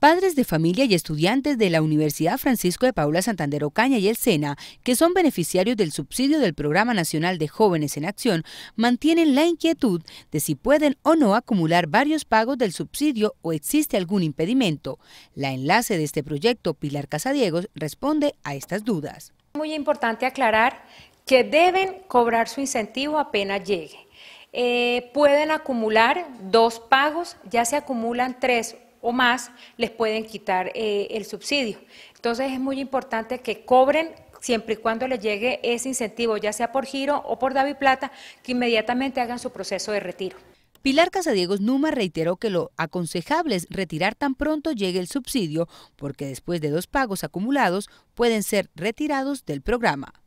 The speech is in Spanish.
Padres de familia y estudiantes de la Universidad Francisco de Paula Santander Ocaña y el SENA, que son beneficiarios del subsidio del Programa Nacional de Jóvenes en Acción, mantienen la inquietud de si pueden o no acumular varios pagos del subsidio o existe algún impedimento. La enlace de este proyecto, Pilar Casadiego responde a estas dudas. Muy importante aclarar que deben cobrar su incentivo apenas llegue. Eh, pueden acumular dos pagos, ya se acumulan tres o más les pueden quitar eh, el subsidio. Entonces es muy importante que cobren siempre y cuando les llegue ese incentivo, ya sea por giro o por David Plata, que inmediatamente hagan su proceso de retiro. Pilar Casadiegos Numa reiteró que lo aconsejable es retirar tan pronto llegue el subsidio, porque después de dos pagos acumulados pueden ser retirados del programa.